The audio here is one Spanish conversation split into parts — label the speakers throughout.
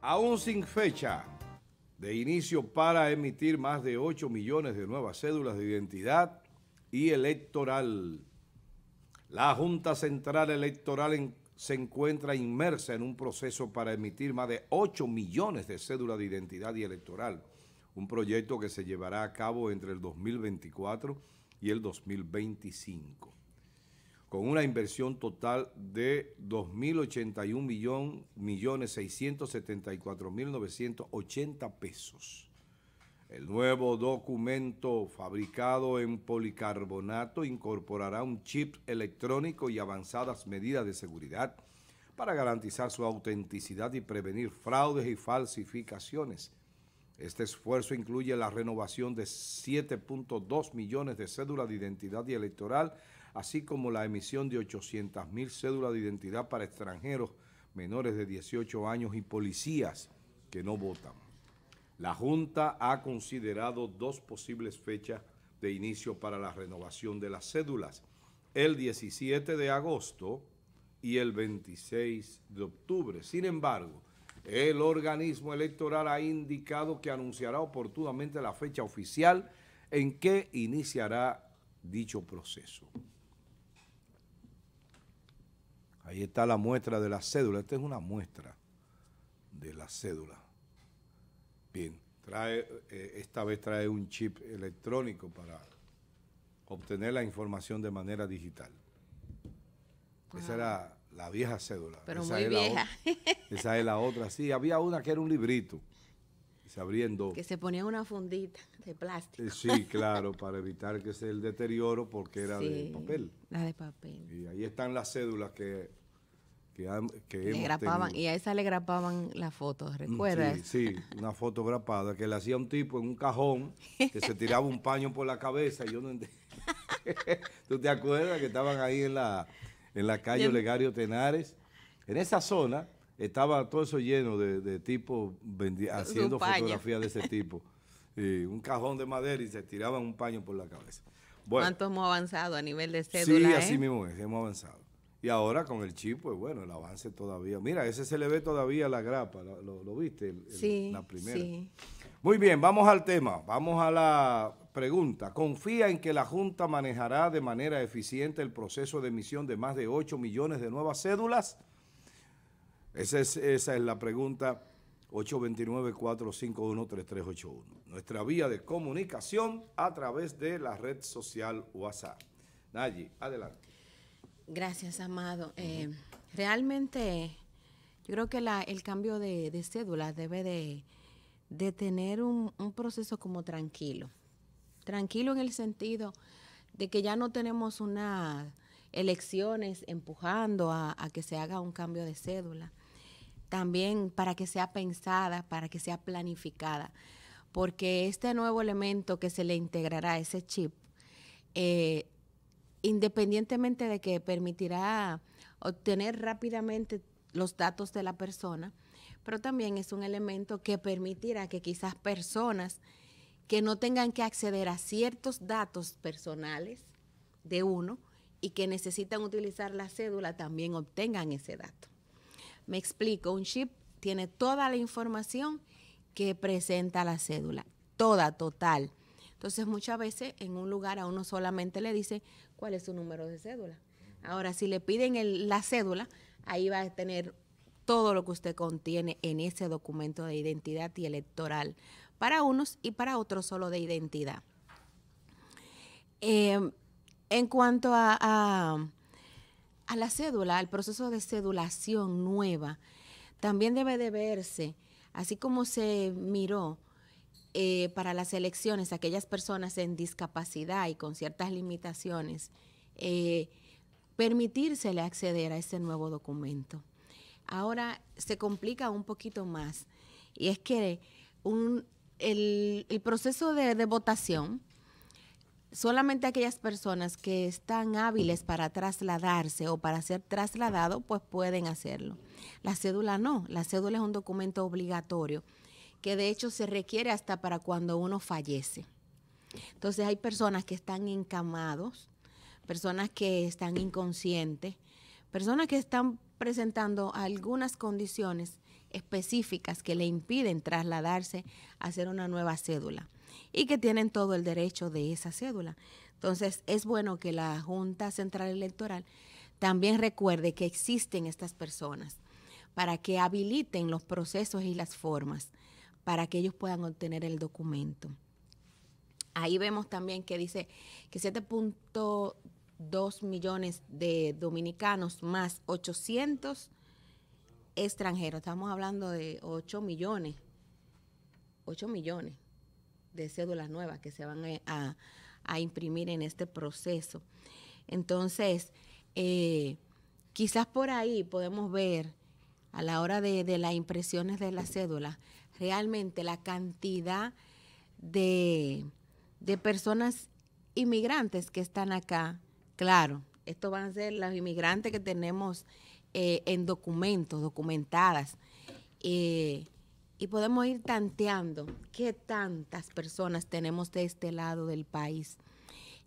Speaker 1: aún sin fecha de inicio para emitir más de 8 millones de nuevas cédulas de identidad y electoral. La Junta Central Electoral se encuentra inmersa en un proceso para emitir más de 8 millones de cédulas de identidad y electoral, un proyecto que se llevará a cabo entre el 2024 y el 2025 con una inversión total de 2.081.674.980 pesos. El nuevo documento fabricado en policarbonato incorporará un chip electrónico y avanzadas medidas de seguridad para garantizar su autenticidad y prevenir fraudes y falsificaciones. Este esfuerzo incluye la renovación de 7.2 millones de cédulas de identidad y electoral así como la emisión de 800.000 cédulas de identidad para extranjeros menores de 18 años y policías que no votan. La Junta ha considerado dos posibles fechas de inicio para la renovación de las cédulas, el 17 de agosto y el 26 de octubre. Sin embargo, el organismo electoral ha indicado que anunciará oportunamente la fecha oficial en que iniciará dicho proceso. Ahí está la muestra de la cédula. Esta es una muestra de la cédula. Bien, trae, eh, esta vez trae un chip electrónico para obtener la información de manera digital. Esa era la vieja cédula. Pero esa muy vieja. esa es la otra. Sí, había una que era un librito. se abría dos. Que
Speaker 2: se ponía una fundita plástico.
Speaker 1: Eh, sí, claro, para evitar que sea el deterioro porque era de papel.
Speaker 2: La de papel.
Speaker 1: Y ahí están las cédulas que que, grapaban, y
Speaker 2: a esa le grapaban las fotos, mm, ¿recuerdas?
Speaker 1: Sí, sí, una foto grapada que le hacía un tipo en un cajón que se tiraba un paño por la cabeza. yo ¿Tú te acuerdas que estaban ahí en la, en la calle Olegario Tenares? En esa zona estaba todo eso lleno de, de tipos haciendo fotografías de ese tipo. eh, un cajón de madera y se tiraban un paño por la cabeza. ¿Cuánto
Speaker 2: hemos avanzado a nivel de cédula? Sí, así ¿eh?
Speaker 1: mismo es, hemos avanzado. Y ahora con el chip, pues bueno, el avance todavía. Mira, ese se le ve todavía la grapa, lo, viste, la primera. Sí. Muy bien, vamos al tema, vamos a la pregunta. ¿Confía en que la Junta manejará de manera eficiente el proceso de emisión de más de 8 millones de nuevas cédulas? Esa es, esa es la pregunta 829-451-3381. Nuestra vía de comunicación a través de la red social WhatsApp. Nayi, adelante.
Speaker 2: Gracias, Amado. Eh, realmente, yo creo que el cambio de, cédula debe de, tener un, proceso como tranquilo. Tranquilo en el sentido de que ya no tenemos unas elecciones empujando a que se haga un cambio de cédula también para que sea pensada, para que sea planificada, porque este nuevo elemento que se le integrará, a ese chip, eh, independientemente de que permitirá obtener rápidamente los datos de la persona, pero también es un elemento que permitirá que quizás personas que no tengan que acceder a ciertos datos personales de uno y que necesitan utilizar la cédula también obtengan ese dato. Me explico, un chip tiene toda la información que presenta la cédula, toda, total. Entonces muchas veces en un lugar a uno solamente le dice cuál es su número de cédula. Ahora, si le piden la cédula, ahí va a tener todo lo que usted contiene en ese documento de identidad y electoral, para unos y para otros solo de identidad. Em, en cuanto a a la cédula, al proceso de cedulación nueva, también debe de verse, así como se miró eh, para las elecciones aquellas personas en discapacidad y con ciertas limitaciones, eh, permitírsele acceder a ese nuevo documento. Ahora se complica un poquito más y es que el, proceso de votación solamente aquellas personas que están hábiles para trasladarse o para ser trasladado, pues pueden hacerlo. La cédula no, la cédula es un documento obligatorio que de hecho se requiere hasta para cuando uno fallece. Entonces hay personas que están encamados, personas que están inconscientes, personas que están presentando algunas condiciones específicas que le impiden trasladarse a hacer una nueva cédula y que tienen todo el derecho de esa cédula. Entonces, es bueno que la Junta Central Electoral también recuerde que existen estas personas para que habiliten los procesos y las formas para que ellos puedan obtener el documento. Ahí vemos también que dice que 7.2 millones de dominicanos más 800 extranjeros, estamos hablando de 8 millones, 8 millones de cédulas nuevas que se van eh, a, imprimir en este proceso. Entonces, eh, quizás por ahí podemos ver a la hora de, las impresiones de las cédulas, realmente la cantidad de, personas inmigrantes que están acá. Claro, estos van a ser los inmigrantes que tenemos eh, en documentos, documentadas y podemos ir tanteando qué tantas personas tenemos de este lado del país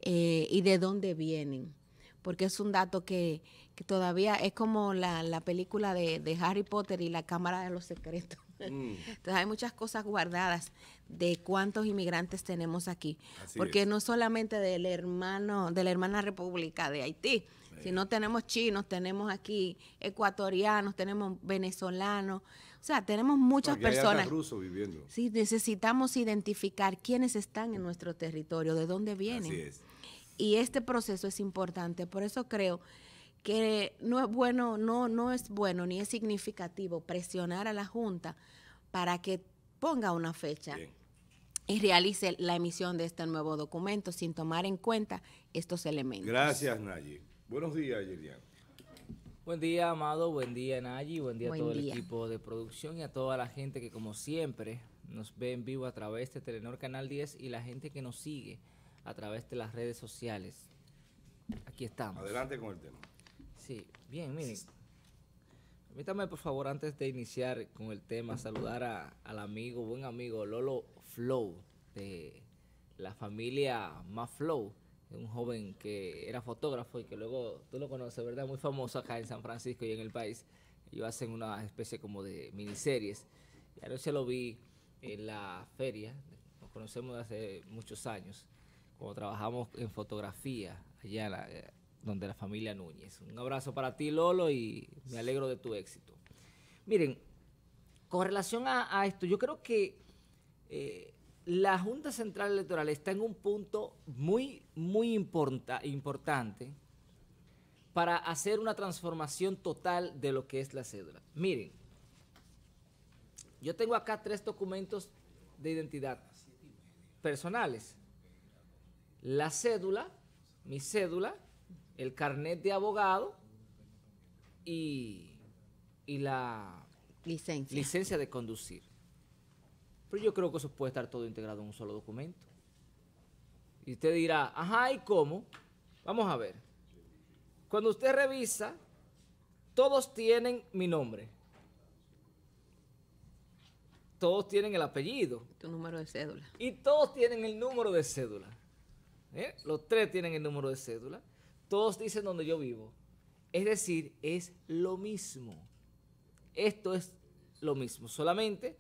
Speaker 2: eh, y de dónde vienen. Porque es un dato que, que todavía es como la, película de, Harry Potter y la Cámara de los Secretos. Mm. Entonces hay muchas cosas guardadas de cuántos inmigrantes tenemos aquí. porque no solamente del hermano, de la hermana república de Haití, eh. sino tenemos chinos, tenemos aquí ecuatorianos, tenemos venezolanos. O sea, tenemos muchas personas. Si
Speaker 1: viviendo. Sí,
Speaker 2: necesitamos identificar quiénes están en nuestro territorio, de dónde vienen. Y este proceso es importante. Por eso creo que no es bueno, no, no es bueno ni es significativo presionar a la Junta para que ponga una fecha. y realice la emisión de este nuevo documento sin tomar en cuenta estos elementos. Gracias,
Speaker 3: Nayi. Buenos días, Yerian. Buen día, Amado. Buen día, Nayi. Buen día a todo el equipo de producción y a toda la gente que, como siempre, nos ve en vivo a través de Telenor Canal 10 y la gente que nos sigue a través de las redes sociales. Aquí estamos. Adelante con el tema. Sí, bien, miren. Permítame, por favor, antes de iniciar con el tema, saludar a, al amigo, buen amigo Lolo Flow, de la familia Más Flow un joven que era fotógrafo y que luego tú lo conoces, ¿verdad? Muy famoso acá en San Francisco y en el país. Ellos hacen una especie como de miniseries. ya no se lo vi en la feria, nos conocemos desde hace muchos años, cuando trabajamos en fotografía allá eh, donde la familia Núñez. Un abrazo para ti, Lolo, y me alegro de tu éxito. Miren, con relación a, esto, yo creo que eh, la Junta Central Electoral está en un punto muy, muy importante para hacer una transformación total de lo que es la cédula. Miren, yo tengo acá tres documentos de identidad personales. La cédula, mi cédula, el carnet de abogado y, y la licencia. licencia de conducir. Pero yo creo que eso puede estar todo integrado en un solo documento. Y usted dirá, ajá, ¿y cómo? Vamos a ver. Cuando usted revisa, todos tienen mi nombre. Todos tienen el apellido. Tu número de cédula. Y todos tienen el número de cédula. ¿Eh? Los tres tienen el número de cédula. Todos dicen donde yo vivo. Es decir, es lo mismo. Esto es lo mismo, solamente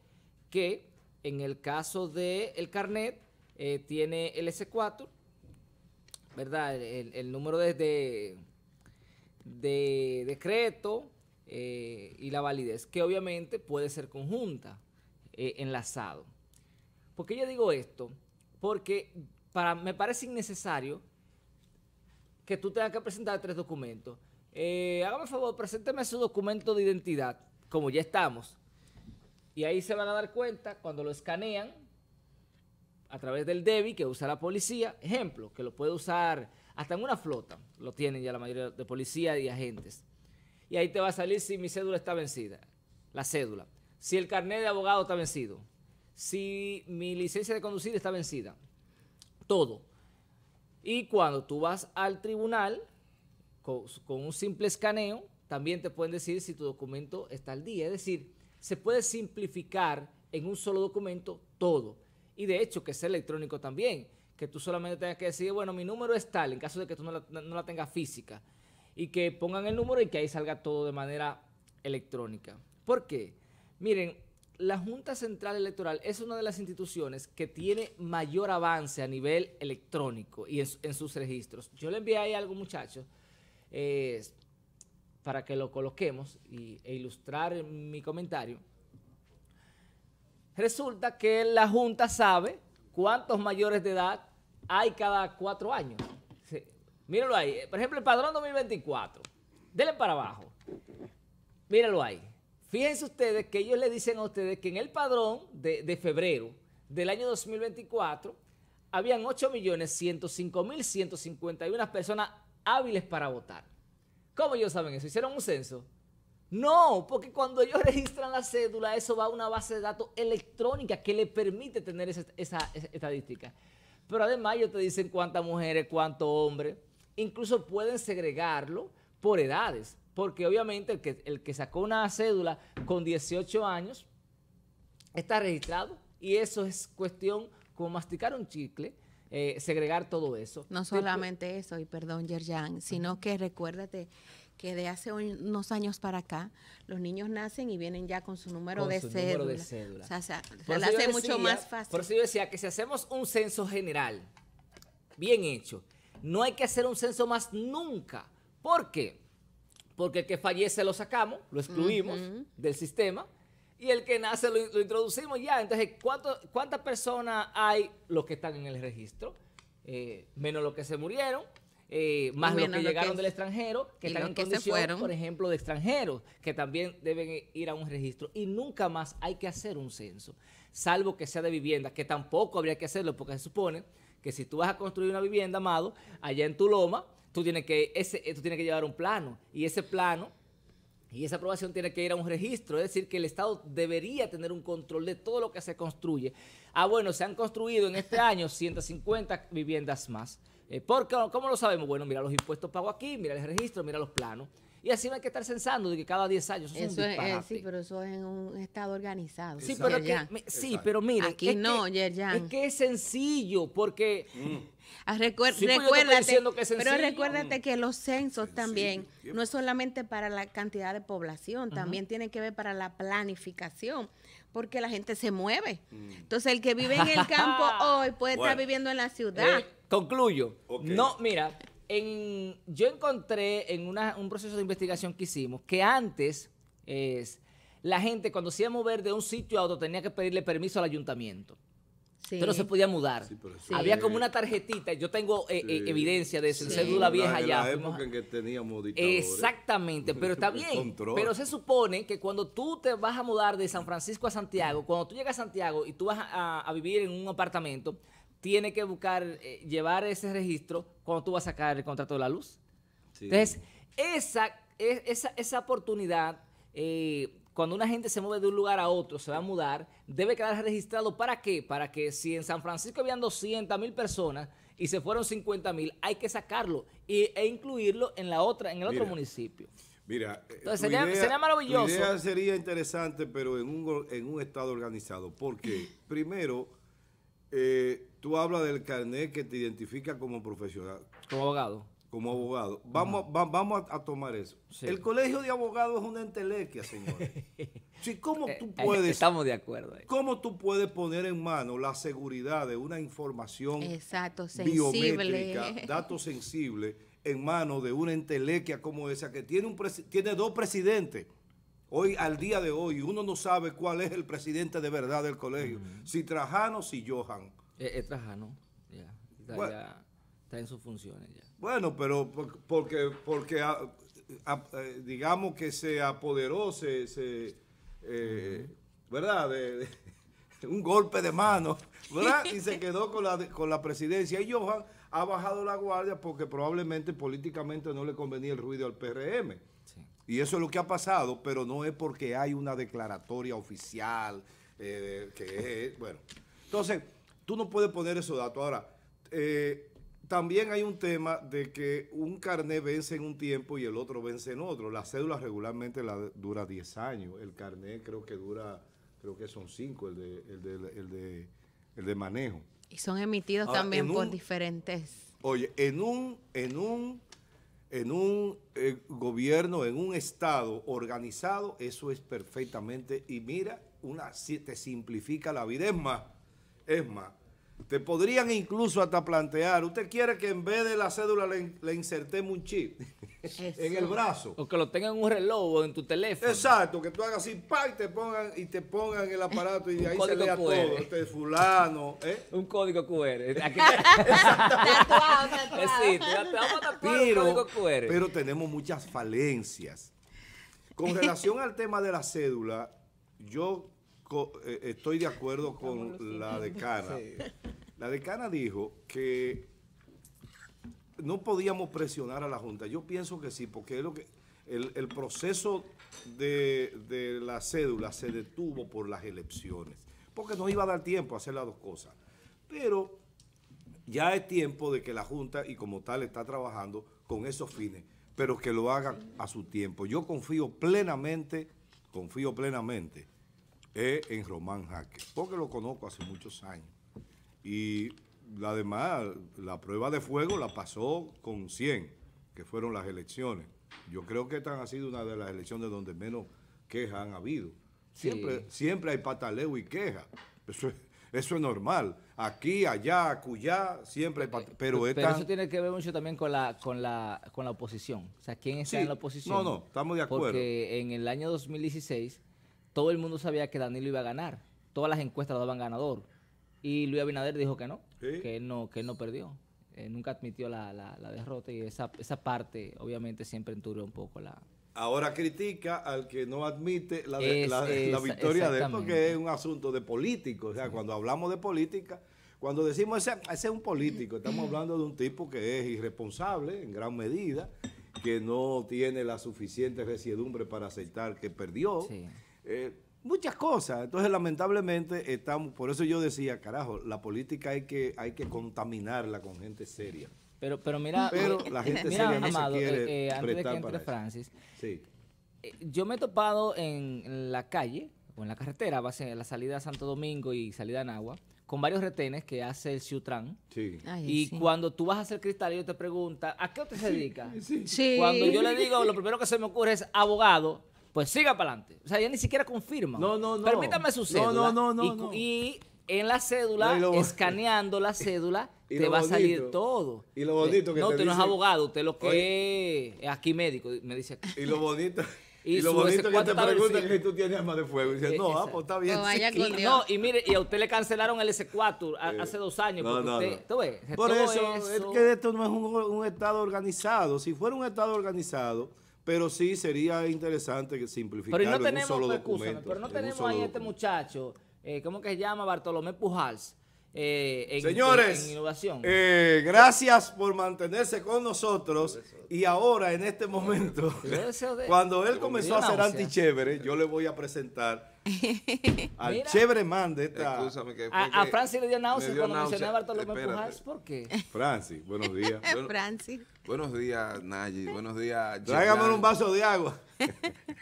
Speaker 3: que en el caso del el carnet, eh, tiene el S4, ¿verdad? El, número de, de, decreto eh, y la validez, que obviamente puede ser conjunta, eh, enlazado. ¿Por qué yo digo esto? Porque para, me parece innecesario que tú tengas que presentar tres documentos. hágame favor, presénteme su documento de identidad, como ya estamos. Y ahí se van a dar cuenta cuando lo escanean a través del DEBI que usa la policía. Ejemplo, que lo puede usar hasta en una flota. Lo tienen ya la mayoría de policía y agentes. Y ahí te va a salir si mi cédula está vencida, la cédula. Si el carnet de abogado está vencido. Si mi licencia de conducir está vencida. Todo. Y cuando tú vas al tribunal con, con un simple escaneo, también te pueden decir si tu documento está al día. Es decir, se puede simplificar en un solo documento todo. Y de hecho que sea electrónico también, que tú solamente tengas que decir, bueno, mi número es tal, en caso de que tú no la, no tengas física, y que pongan el número y que ahí salga todo de manera electrónica. ¿Por qué? Miren, la Junta Central Electoral es una de las instituciones que tiene mayor avance a nivel electrónico y en, sus registros. Yo le envié ahí algo, muchachos, eh, para que lo coloquemos y, e ilustrar mi comentario, resulta que la Junta sabe cuántos mayores de edad hay cada cuatro años. Mírenlo ahí. Por ejemplo, el padrón 2024. Denle para abajo. Mírenlo ahí. Fíjense ustedes que ellos le dicen a ustedes que en el padrón de, de febrero del año 2024 habían 8.105.151 personas hábiles para votar. ¿Cómo ellos saben eso? ¿Hicieron un censo? No, porque cuando ellos registran la cédula, eso va a una base de datos electrónica que le permite tener esa, estadística. Pero además ellos te dicen cuántas mujeres, cuántos hombres. Incluso pueden segregarlo por edades. Porque obviamente el que sacó una cédula con 18 años está registrado. Y eso es cuestión como masticar un chicle eh, segregar todo eso. No solamente
Speaker 2: eso, y perdón, Yerjan, sino que recuérdate que de hace unos años para acá los niños nacen y vienen ya con su número, de, su cédula. O sea, se hace mucho más fácil.
Speaker 3: Por eso yo decía que si hacemos un censo general, bien hecho, no hay que hacer un censo más nunca. ¿Por qué? Porque el que fallece lo sacamos, lo excluimos del sistema y el que nace lo, introducimos ya. Entonces, ¿cuántas personas hay los que están en el registro? Eh, menos los que se murieron. Eh, más los que llegaron del extranjero, que están en por ejemplo, de extranjeros, que también deben ir a un registro. Y nunca más hay que hacer un censo, salvo que sea de vivienda, que tampoco habría que hacerlo, porque se supone que si tú vas a construir una vivienda, amado, allá en tu loma, tú tienes que, ese, eh, tú tienes que llevar un plano. Y ese plano y esa aprobación tiene que ir a un registro, es decir, que el Estado debería tener un control de todo lo que se construye. Ah, bueno, se han construido en este año 150 viviendas más. Eh, qué? ¿Cómo lo sabemos? Bueno, mira los impuestos pagos aquí, mira el registro, mira los planos. Y así no hay que estar censando de que cada 10 años eso, es un eh,
Speaker 2: Sí, pero eso es en un estado organizado. Sí, pero, que, es
Speaker 3: que, Es sencillo porque... Mm.
Speaker 2: Ah, recuerda pues recuérdate, que pero recuérdate que los censos también no es solamente para la cantidad de población, también tiene que ver para la planificación porque la gente se mueve. Mm. Entonces, el que vive en el campo hoy puede estar viviendo en la ciudad. Eh,
Speaker 3: concluyo. No, mira,
Speaker 2: yo encontré en un proceso de
Speaker 3: investigación que hicimos que antes la gente cuando se iba a mover de un sitio a otro tenía que pedirle permiso al ayuntamiento. Sí. Pero se podía mudar. Había como una tarjetita. Yo tengo eh, eh, evidencia de eso. cédula vieja en la época en que teníamos Exactamente, pero está bien. pero se supone que cuando tú te vas a mudar de San Francisco a Santiago, cuando tú llegas a Santiago y tú vas a vivir en un apartamento, tiene que buscar, eh, llevar ese registro cuando tú vas a sacar el contrato de la luz. Entonces, e, esa, esa oportunidad, eh, cuando una gente se mueve de un lugar a otro, se va a mudar, debe quedar registrado. ¿Para qué? Para que si en San Francisco habían 200 mil personas y se fueron 50 mil, hay que sacarlo e incluirlo en, la otra, en el otro municipio.
Speaker 1: Mira, eh, sería, maravilloso. sería interesante, pero en un, en un estado organizado. Porque, primero, Tú hablas del carnet que te identifica como profesional. Como abogado. Como abogado. Vamos, vamos a, tomar eso. El colegio de abogados es una entelequia, señores.
Speaker 4: sí, ¿cómo eh, tú eh, puedes...
Speaker 3: Estamos de acuerdo.
Speaker 1: ¿Cómo tú puedes poner en mano la seguridad de una información Exacto, biométrica, datos sensibles, en mano de una entelequia como esa que tiene, un tiene dos presidentes? Hoy, al día de hoy, uno no sabe cuál es el presidente de verdad del colegio, si Trajano, si Johan.
Speaker 3: Eh, eh, es, Está, en sus funciones ya.
Speaker 1: Bueno, pero porque, porque ah, ah, eh, digamos que se apoderó, se, ¿verdad? De, un golpe de mano, ¿verdad? Y se quedó con la, presidencia. Y Johan ha bajado la guardia porque probablemente políticamente no le convenía el ruido al PRM. Y eso es lo que ha pasado, pero no es porque hay una declaratoria oficial que bueno. Entonces, Tú no puedes poner esos datos. Ahora, eh, también hay un tema de que un carnet vence en un tiempo y el otro vence en otro. La cédula regularmente la dura 10 años. El carnet creo que dura, creo que son 5, el de, manejo.
Speaker 2: Y son emitidos también por diferentes...
Speaker 1: Oye, en un, en un, en un eh, gobierno, en un Estado organizado, eso es perfectamente... Y mira, una, te simplifica la vida. Es más es más, te podrían incluso hasta plantear, usted quiere que en vez de la cédula le, insertemos un chip en el brazo.
Speaker 3: O que lo tengan en un reloj
Speaker 1: o en tu teléfono. Exacto, que tú hagas así, pa, y te pongan, y te pongan el aparato y ahí se lea todo. Este
Speaker 3: fulano. ¿eh? Un código QR.
Speaker 1: pero tenemos muchas falencias. Con relación al tema de la cédula, yo eh, estoy de acuerdo con la decana. La decana dijo que no podíamos presionar a la Junta. Yo pienso que sí, porque lo que el, proceso de, de, la cédula se detuvo por las elecciones, porque nos iba a dar tiempo a hacer las dos cosas. Pero ya es tiempo de que la Junta, y como tal, está trabajando con esos fines, pero que lo haga a su tiempo. Yo confío plenamente, confío plenamente es en Román Jaque, porque lo conozco hace muchos años. Y además, la prueba de fuego la pasó con 100, que fueron las elecciones. Yo creo que esta ha sido una de las elecciones donde menos quejas han habido. Siempre, siempre hay pataleo y queja. Eso es, normal. Aquí, allá, acullá, siempre hay pataleo. Eh, pero, eso
Speaker 3: tiene que ver mucho también con la, con la, con la oposición. O sea, ¿quién está en la oposición? No, no, estamos de acuerdo. Porque en el año 2016 todo el mundo sabía que Danilo iba a ganar. Todas las encuestas lo daban ganador. Y Luis Abinader dijo que no, que él no, que no perdió. Eh, nunca admitió la, derrota y esa, esa parte obviamente siempre enturbió un poco la...
Speaker 1: Ahora critica al que no admite la, victoria de esto, que es un asunto de político. O sea, cuando hablamos de política, cuando decimos ese, es un político, estamos hablando de un tipo que es irresponsable en gran medida, que no tiene la suficiente resiedumbre para aceptar que perdió. Eh, muchas cosas. Entonces, lamentablemente, estamos, por eso yo decía, carajo, la política hay que, hay que contaminarla con gente
Speaker 3: seria. Pero, pero mira, la gente seria Amado, se eh, eh, antes de que Francis, yo me he topado en la calle, o en la carretera, va a la salida a Santo Domingo y salida en agua con varios retenes que hace el Ciutran. y cuando tú vas a hacer cristal, yo te pregunto, ¿a qué te se dedica? Cuando yo le digo, lo primero que se me ocurre es abogado, pues siga para adelante. O sea, ya ni siquiera confirma. No, no, no. Permítame su No, no, no, no. Y, en la cédula, escaneando la cédula, te va a salir todo. Y lo bonito eh, que No, te usted no es abogado, usted lo que es aquí médico, me dice aquí. Y lo bonito... Y, lo bonito que te preguntan que
Speaker 1: tú tienes arma de fuego. Y dice, eh, no, ah, pues está bien. No, y, no,
Speaker 3: y mire, y a usted le cancelaron el S4 eh, hace dos años. No, no, usted, ¿tú Por eso, es que
Speaker 1: esto no es un Estado organizado. Si fuera un Estado organizado, pero sí sería interesante que simplificarlo no documento. Pero no tenemos ahí este
Speaker 3: muchacho, eh, ¿cómo que se llama? Bartolomé Pujals. Eh, Señores, eh,
Speaker 1: gracias por mantenerse con nosotros. Y ahora, en este momento,
Speaker 2: cuando él comenzó a ser
Speaker 1: chévere, yo le voy a presentar al chévere man de esta.
Speaker 3: a, Francis
Speaker 2: le dio náuseas cuando mencionaba a Bartolomé espérate. ¿Por
Speaker 3: qué?
Speaker 4: Francis, buenos días. Francis. Buenos días, Nayi. Buenos días. Tráigame un vaso de agua.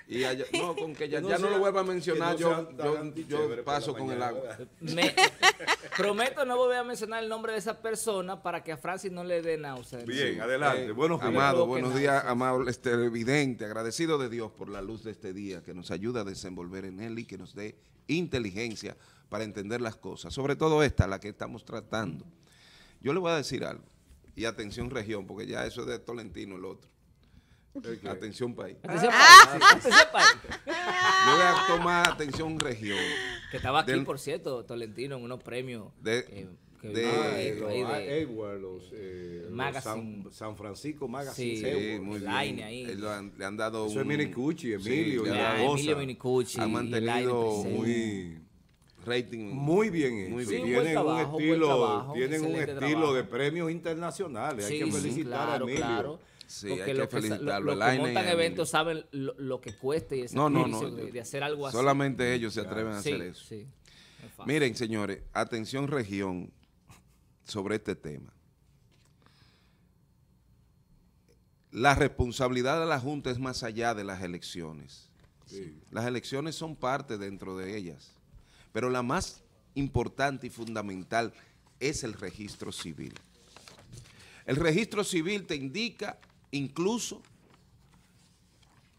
Speaker 4: y no, con que ya no, no lo vuelva a mencionar, yo, yo, yo paso con el agua.
Speaker 3: Me, prometo no volver a mencionar el nombre de esa persona para que a Francis no le dé náuseas. Bien, adelante. Eh, buenos días. Amado, buenos
Speaker 4: días, amables televidente. Agradecido de Dios por la luz de este día que nos ayuda a desenvolver en él que nos dé inteligencia para entender las cosas, sobre todo esta, la que estamos tratando. Yo le voy a decir algo, y atención región, porque ya eso es de Tolentino el otro. Atención país. Atención ah,
Speaker 3: país. voy a tomar atención región. Que estaba aquí, por cierto, Tolentino, en unos premios. Eh, de, ah, eh, de
Speaker 1: Edward, los, eh, magazine.
Speaker 3: San, San, Francisco Magazine. Sí, Edward, muy bien. Ahí. lo han, le han dado Eso un, es
Speaker 1: Minicucci, Emilio. Sí, la, Emilio Minicucci. Han mantenido muy
Speaker 4: rating muy bien muy bien. Sí, tienen trabajo, un estilo trabajo, tienen un estilo trabajo. de premios internacionales
Speaker 3: sí, hay que felicitar claro, a Emilio claro. Sí, Porque hay que lo felicitarlo. Los que montan eventos saben lo, lo, que cuesta y ese no, no, no, de, de, hacer algo solamente así. Solamente ellos se atreven claro. a hacer eso. Sí, Miren,
Speaker 4: señores, atención región, sobre este tema. La responsabilidad de la Junta es más allá de las elecciones. Las elecciones son parte dentro de ellas, pero la más importante y fundamental es el registro civil. El registro civil te indica incluso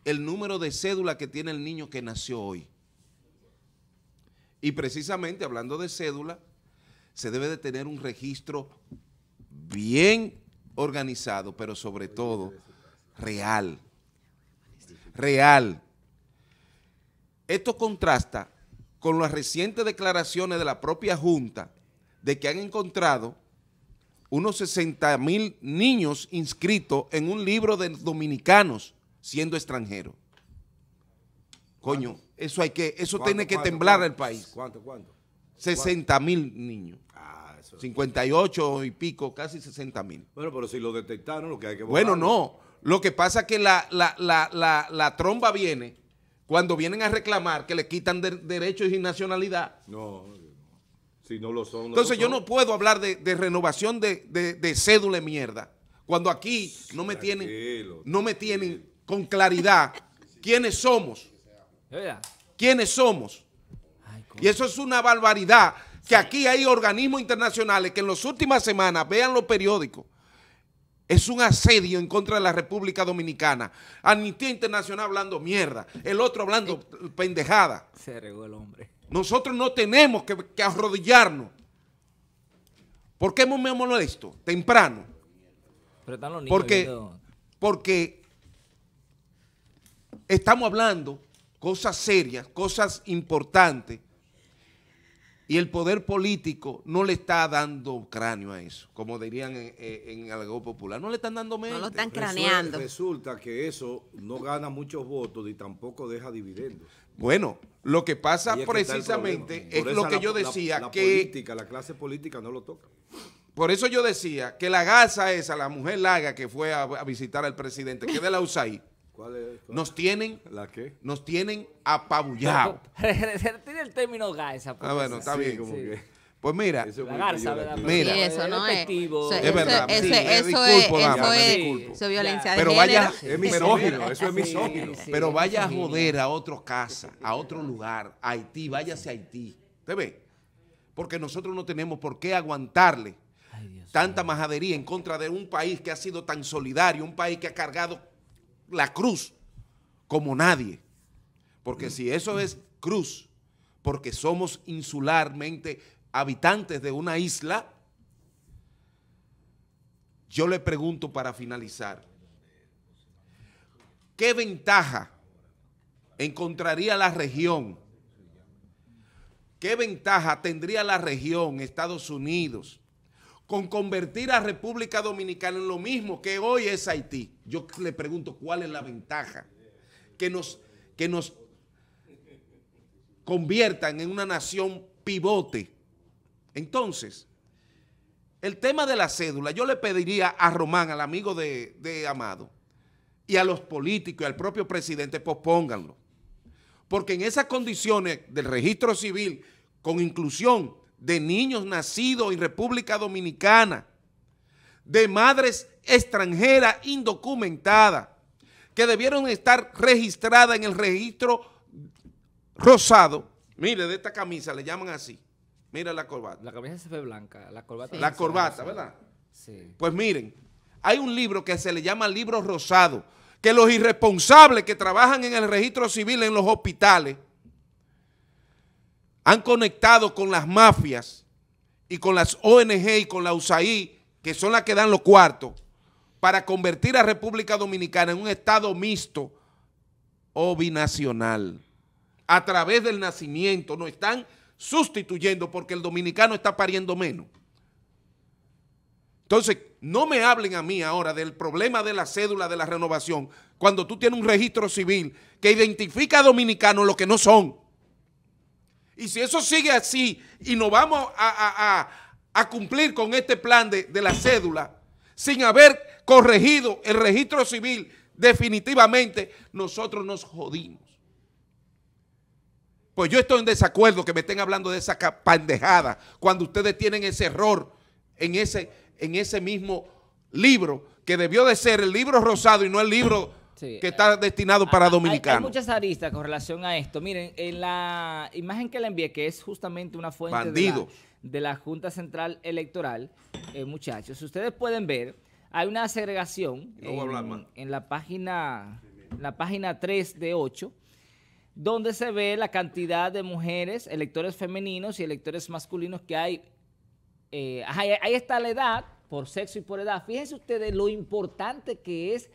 Speaker 4: el número de cédula que tiene el niño que nació hoy. Y precisamente hablando de cédula, se debe de tener un registro bien organizado, pero sobre todo real. Real. Esto contrasta con las recientes declaraciones de la propia Junta de que han encontrado unos 60 mil niños inscritos en un libro de dominicanos siendo extranjeros. Coño, eso hay que, eso tiene que temblar al
Speaker 1: país. ¿Cuánto, cuánto?
Speaker 4: 60 mil niños. 58 ah, y pico, casi 60 mil. Bueno, pero si lo detectaron, lo que hay que Bueno, no. Lo que pasa es que la, tromba viene cuando vienen a reclamar que le quitan derechos y nacionalidad.
Speaker 1: No, si no lo son. Entonces yo
Speaker 4: no puedo hablar de, renovación de, de, de cédula mierda. Cuando aquí no me tienen, no me tienen con claridad quiénes somos. ¿Quiénes somos? Y eso es una barbaridad. Que aquí hay organismos internacionales que en las últimas semanas, vean los periódicos, es un asedio en contra de la República Dominicana. Amnistía Internacional hablando mierda, el otro hablando eh. pendejada. Se regó el hombre. Nosotros no tenemos que, arrodillarnos. ¿Por qué hemos molesto? Temprano. porque, porque estamos hablando cosas serias, cosas importantes y el poder político no le está dando cráneo a eso, como dirían en, algo popular. No le están dando menos. No lo están craneando. Resulta, que eso no gana muchos
Speaker 1: votos y tampoco deja dividendos. Bueno, lo que pasa precisamente es lo que yo decía la, que... la clase política no lo toca.
Speaker 4: Por eso yo decía que la gasa esa, la mujer larga que fue a, visitar al presidente, que de la USAID, nos tienen. ¿La qué? Nos tienen apabullado.
Speaker 3: Tiene el término gaesa. Pues. Ah, bueno, está bien.
Speaker 4: Pues mira, Mira, eso
Speaker 3: no es. Eso, es verdad. eso es, eso es, violencia pero de vaya, género. Es
Speaker 4: misógino, eso es misógino. pero vaya a joder a otro casa, a otro lugar, a Haití, váyase a Haití. ¿Te ve? Porque nosotros no tenemos por qué aguantarle tanta majadería en contra de un país que ha sido tan solidario, un país que ha cargado la cruz como nadie. Porque si eso es cruz, porque somos insularmente habitantes de una isla, yo le pregunto para finalizar, ¿qué ventaja encontraría la región? ¿Qué ventaja tendría la región, Estados Unidos, con convertir a República Dominicana en lo mismo que hoy es Haití. Yo le pregunto cuál es la ventaja que nos, que nos conviertan en una nación pivote. Entonces, el tema de la cédula, yo le pediría a Román, al amigo de, de Amado, y a los políticos y al propio presidente, pospónganlo. Porque en esas condiciones del registro civil, con inclusión de niños nacidos en República Dominicana, de madres extranjeras indocumentadas, que debieron estar registradas en el registro rosado. Mire, de esta camisa le llaman así. Mira la corbata.
Speaker 3: La camisa se ve blanca, la corbata. la corbata, ¿verdad? Sí.
Speaker 4: Pues miren, hay un libro que se le llama libro rosado, que los irresponsables que trabajan en el registro civil en los hospitales han conectado con las mafias y con las ONG y con la USAID, que son las que dan los cuartos, para convertir a República Dominicana en un Estado mixto o binacional. A través del nacimiento nos están sustituyendo porque el dominicano está pariendo menos. Entonces, no me hablen a mí ahora del problema de la cédula de la renovación, cuando tú tienes un registro civil que identifica a dominicanos lo que no son. Y si eso sigue así y no vamos a, cumplir con este plan de, la cédula, sin haber corregido el registro civil definitivamente, nosotros nos jodimos. Pues yo estoy en desacuerdo que me estén hablando de esa pandejada cuando ustedes tienen ese error en ese, en ese mismo libro que debió de ser el libro rosado y no el libro que está destinado para dominicanos.
Speaker 1: Ah, ah, hay,
Speaker 3: muchas aristas con relación a esto. Miren, en la imagen que le envié, que es justamente una fuente de la, Junta Central Electoral, eh, muchachos, ustedes pueden ver, hay una segregación en, la página la página 3 de 8, donde se ve la cantidad de mujeres, electores femeninos y electores masculinos que hay. Eh, ahí está la edad, por sexo y por edad. Fíjense ustedes lo importante que es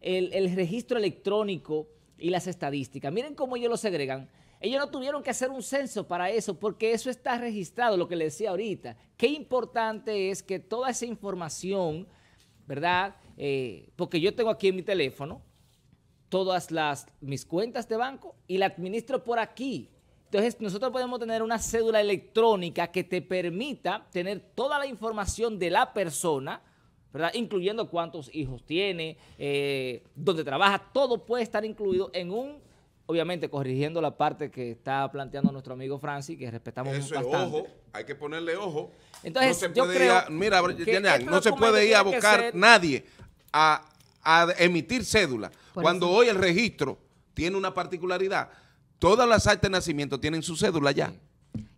Speaker 3: el, registro electrónico y las estadísticas. Miren cómo ellos lo segregan. Ellos no tuvieron que hacer un censo para eso, porque eso está registrado, lo que les decía ahorita. Qué importante es que toda esa información, ¿verdad? Eh, porque yo tengo aquí en mi teléfono todas las, mis cuentas de banco y la administro por aquí. Entonces, nosotros podemos tener una cédula electrónica que te permita tener toda la información de la persona, ¿verdad? Incluyendo cuántos hijos tiene, donde eh, dónde trabaja, todo puede estar incluido en un, obviamente corrigiendo la parte que está planteando nuestro amigo Francis, que respetamos Eso Es, ojo,
Speaker 4: hay que ponerle ojo. Entonces, no se yo creo mira, no se puede ir a buscar nadie a, emitir cédula. cuando hoy el registro tiene una particularidad, todas las actas de nacimiento tienen su cédula ya.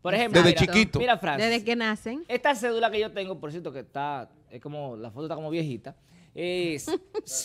Speaker 3: Por ejemplo, desde chiquito. Mira, Francis, desde que nacen. Esta cédula que yo tengo, por cierto, que está es como, la foto está como viejita. Es,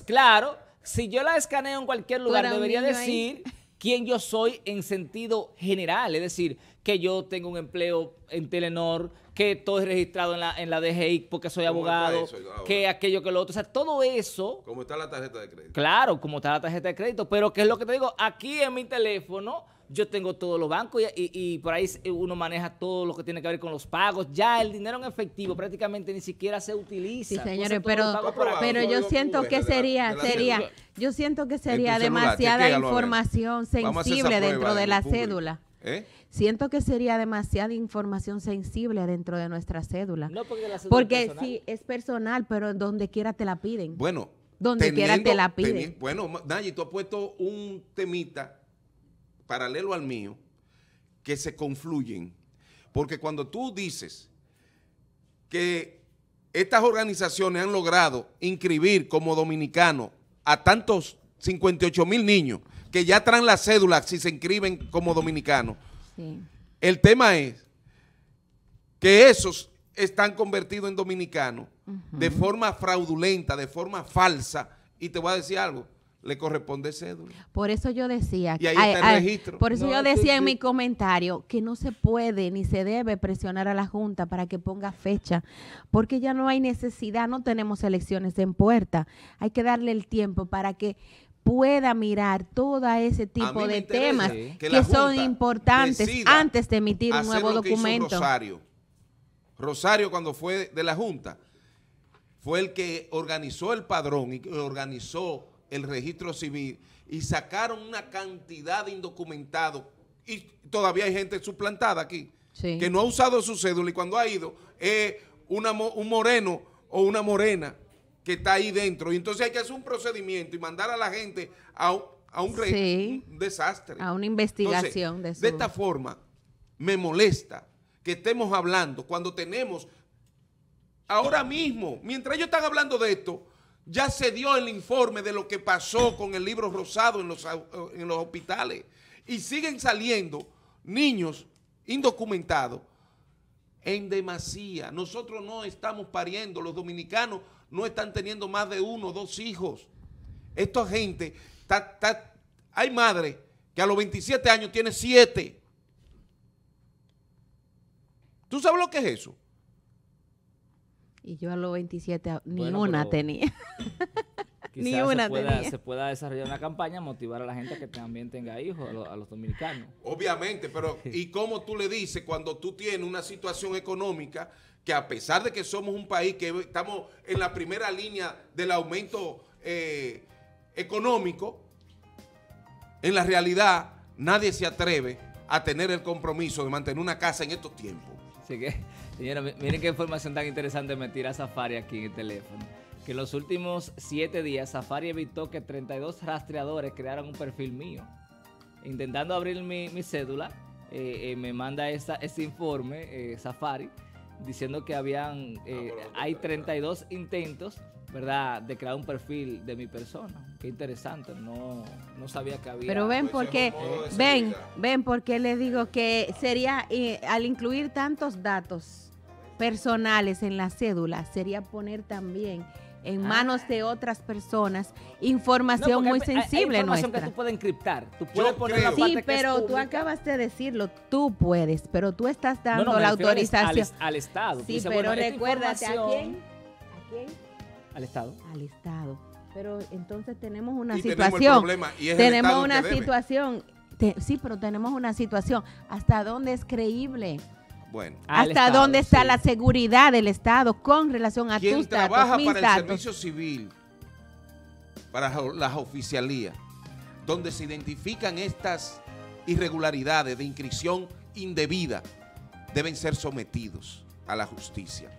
Speaker 3: claro, si yo la escaneo en cualquier lugar, debería decir quién yo soy en sentido general, es decir, que yo tengo un empleo en Telenor, que estoy registrado en la, en la DGI porque soy abogado, que aquello que lo otro, o sea, todo eso. Como está la tarjeta de crédito. Claro, como está la tarjeta de crédito, pero qué es lo que te digo, aquí en mi teléfono yo tengo todos los bancos y, por ahí uno maneja todo lo que tiene que ver con los pagos. Ya el dinero en efectivo prácticamente ni siquiera se utiliza. Sí, señores, pero, yo siento que sería, sería,
Speaker 2: yo siento que sería demasiada información sensible dentro de la cédula. ¿eh? Siento que sería demasiada información sensible dentro de nuestra cédula. porque la sí, es personal, pero donde quiera te la piden. Bueno, donde quiera te la piden. bueno,
Speaker 4: Nayi, tú has puesto un temita paralelo al mío que se confluyen. Porque cuando tú dices que estas organizaciones han logrado inscribir como dominicanos a tantos 58 mil niños que ya traen la cédula si se inscriben como dominicanos, el tema es que esos están convertidos en dominicanos de forma fraudulenta, de forma falsa. Y te voy a decir algo, le corresponde cédula.
Speaker 2: Por eso yo decía, y ahí está el registro. Por eso yo decía en mi comentario que no se puede ni se debe presionar a la Junta para que ponga fecha, porque ya no hay necesidad, no tenemos elecciones en puerta. Hay que darle el tiempo para que pueda mirar todo ese tipo de temas que, son importantes antes de emitir un nuevo documento.
Speaker 4: Rosario. Rosario cuando fue de la Junta fue el que organizó el padrón y que organizó el registro civil y sacaron una cantidad de indocumentados y todavía hay gente suplantada aquí que no ha usado su cédula y cuando ha ido es un moreno o una morena que está ahí dentro. Y entonces hay que hacer un procedimiento y mandar a la gente a, un, desastre.
Speaker 2: A una investigación. de esta forma,
Speaker 4: me molesta que estemos hablando cuando tenemos ahora mismo, mientras ellos están hablando de esto, ya se dio el informe de lo que pasó con el libro rosado eh, en los, hospitales. Y siguen saliendo niños indocumentados en demasía. Nosotros no estamos pariendo, los dominicanos no están teniendo más de uno o dos hijos. Esta gente, hay madre que a los 27 años tiene siete.
Speaker 3: ¿Tú sabes lo que es eso?
Speaker 2: Y yo a los 27 ah, ni una tenía. ni una se pueda, se
Speaker 3: pueda, desarrollar una campaña, motivar a la gente que también tenga hijos, a, los dominicanos.
Speaker 4: Obviamente, pero ¿y cómo tú le dices cuando tú tienes una situación económica que a pesar de que somos un país que estamos en la primera línea del aumento eh, económico, en la realidad nadie se atreve a tener el compromiso de mantener una casa en estos tiempos?
Speaker 3: Así que Señora, miren qué información tan interesante me tira Safari aquí en el teléfono. Que en los últimos siete días Safari evitó que 32 rastreadores crearan un perfil mío. Intentando abrir mi, cédula, eh, eh, me manda esta, este informe eh, Safari diciendo que habían, ah, hay 32 intentos, ¿verdad?, de crear un perfil de mi persona Qué interesante, no, no, sabía que había. Pero ven pues, porque,
Speaker 2: ven, ven porque les digo que sería, al incluir tantos datos, personales en la cédula sería poner también en ah. manos de otras personas información muy sensible hay información que tú
Speaker 3: puedes encriptar. Tú puedes poner la Sí, pero tú
Speaker 2: acabas de decirlo, tú puedes, pero tú estás dando la autorización al, Estado. Sí, pero recuerda. recuérdate a quién? Al Estado. Al Estado. Pero entonces tenemos una situación. Tenemos, una situación. sí, pero tenemos una situación. ¿Hasta dónde es creíble? ¿Hasta dónde está la seguridad del Estado con relación a tus trabaja para el servicio
Speaker 4: civil, para las oficialías, donde se identifican estas irregularidades de inscripción indebida, deben ser sometidos a la justicia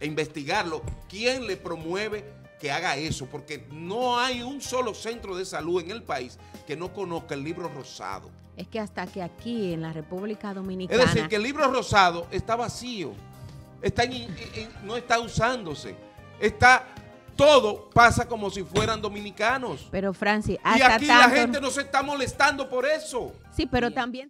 Speaker 4: e investigarlo. ¿Quién le promueve que haga eso? Porque no hay un solo centro de salud en el país que no conozca el libro rosado
Speaker 2: es que hasta que aquí en la República Dominicana... Es decir, que
Speaker 4: el libro rosado está vacío, está no está usándose, está... Todo pasa como si fueran dominicanos. Pero Francis, Y aquí la gente no se está molestando por eso. Sí, pero también...